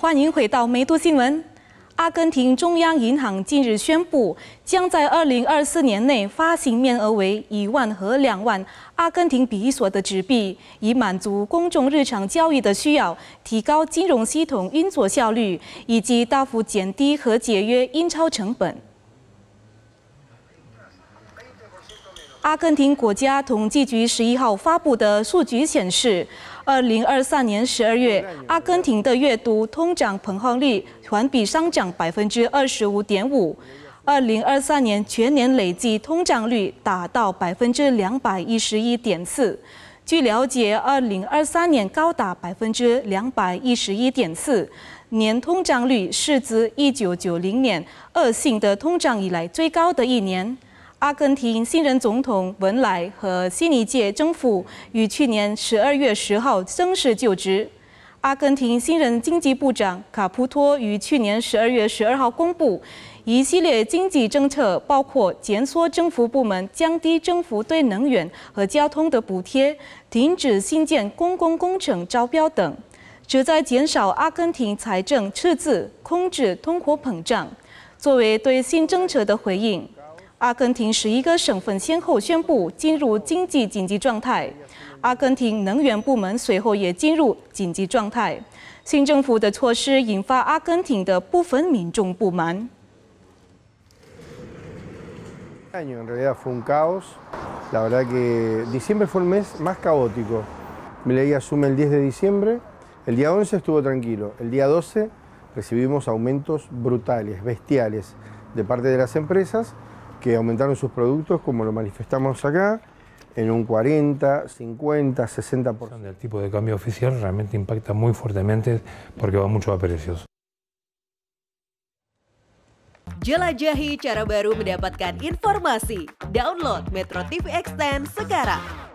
欢迎回到《梅都新闻》。阿根廷中央银行近日宣布，将在二零二四年内发行面额为一万和两万阿根廷比索的纸币，以满足公众日常交易的需要，提高金融系统运作效率，以及大幅减低和节约印钞成本。阿根廷国家统计局十一号发布的数据显示，二零二三年十二月，阿根廷的月度通胀膨胀率环比上涨百分之二十五点五。二零二三年全年累计通胀率达到百分之两百一十一点四。据了解，二零二三年高达百分之两百一十一点四，年通胀率是自一九九零年恶性的通胀以来最高的一年。阿根廷新任总统文莱和新一届政府于去年十二月十号正式就职。阿根廷新任经济部长卡普托于去年十二月十二号公布一系列经济政策，包括减缩政府部门、降低政府对能源和交通的补贴、停止新建公共工程招标等，旨在减少阿根廷财政赤字、控制通货膨胀。作为对新政策的回应。阿根廷十一个省份先后宣布进入经济紧急状态，阿根廷能源部门随后也进入紧急状态。新政府的措施引发阿根廷的部分民众不满。Hoy hubo un caos. La verdad que diciembre fue el mes más caótico. Me laí asume el 10 de diciembre. El día 11 estuvo tranquilo. El día 12 recibimos aumentos brutales, bestiales, de parte de las empresas. que aumentaron sus productos, como lo manifestamos acá, en un 40, 50, 60%. El tipo de cambio oficial realmente impacta muy fuertemente porque va mucho a precios. Jelajahi cara mendapatkan informasi. Download Metro TV Extend sekarang.